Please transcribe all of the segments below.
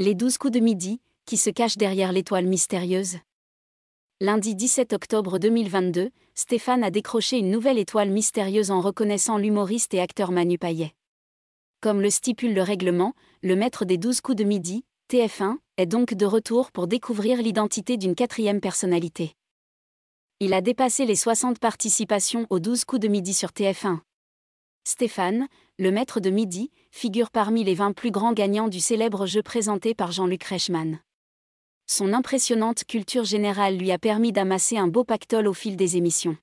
Les douze coups de midi, qui se cachent derrière l'étoile mystérieuse. Lundi 17 octobre 2022, Stéphane a décroché une nouvelle étoile mystérieuse en reconnaissant l'humoriste et acteur Manu Payet. Comme le stipule le règlement, le maître des douze coups de midi, TF1, est donc de retour pour découvrir l'identité d'une quatrième personnalité. Il a dépassé les 60 participations aux 12 coups de midi sur TF1. Stéphane, le maître de midi, figure parmi les 20 plus grands gagnants du célèbre jeu présenté par Jean-Luc Reichmann. Son impressionnante culture générale lui a permis d'amasser un beau pactole au fil des émissions.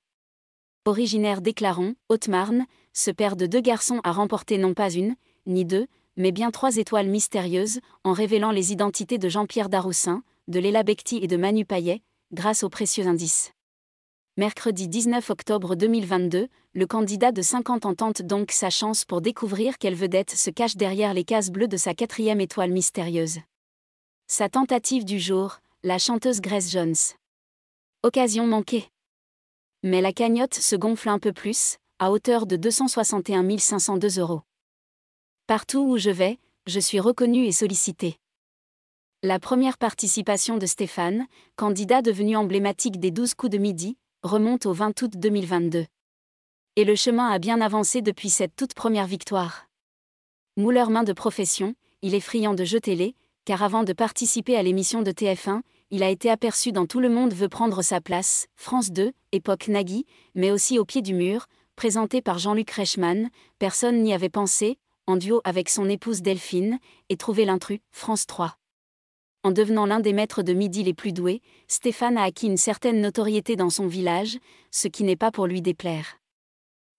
Originaire d'Éclaron, Haute-Marne, ce père de deux garçons a remporté non pas une, ni deux, mais bien trois étoiles mystérieuses, en révélant les identités de Jean-Pierre Daroussin, de Léla Becti et de Manu Payet, grâce aux précieux indices. Mercredi 19 octobre 2022, le candidat de 50 ans tente donc sa chance pour découvrir quelle vedette se cache derrière les cases bleues de sa quatrième étoile mystérieuse. Sa tentative du jour, la chanteuse Grace Jones. Occasion manquée. Mais la cagnotte se gonfle un peu plus, à hauteur de 261 502 euros. Partout où je vais, je suis reconnue et sollicitée. La première participation de Stéphane, candidat devenu emblématique des 12 coups de midi, remonte au 20 août 2022. Et le chemin a bien avancé depuis cette toute première victoire. Mouleur main de profession, il est friand de jeter les, car avant de participer à l'émission de TF1, il a été aperçu dans Tout le monde veut prendre sa place, France 2, époque Nagui, mais aussi au pied du mur, présenté par Jean-Luc Reichmann, personne n'y avait pensé, en duo avec son épouse Delphine, et trouvé l'intrus, France 3 en devenant l'un des maîtres de midi les plus doués, Stéphane a acquis une certaine notoriété dans son village, ce qui n'est pas pour lui déplaire.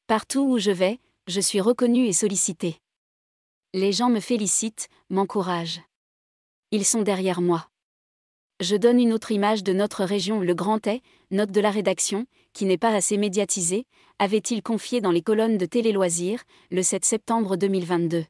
Partout où je vais, je suis reconnu et sollicité. Les gens me félicitent, m'encouragent. Ils sont derrière moi. Je donne une autre image de notre région Le Grand Est, note de la rédaction, qui n'est pas assez médiatisée, avait-il confié dans les colonnes de Télé Loisirs, le 7 septembre 2022.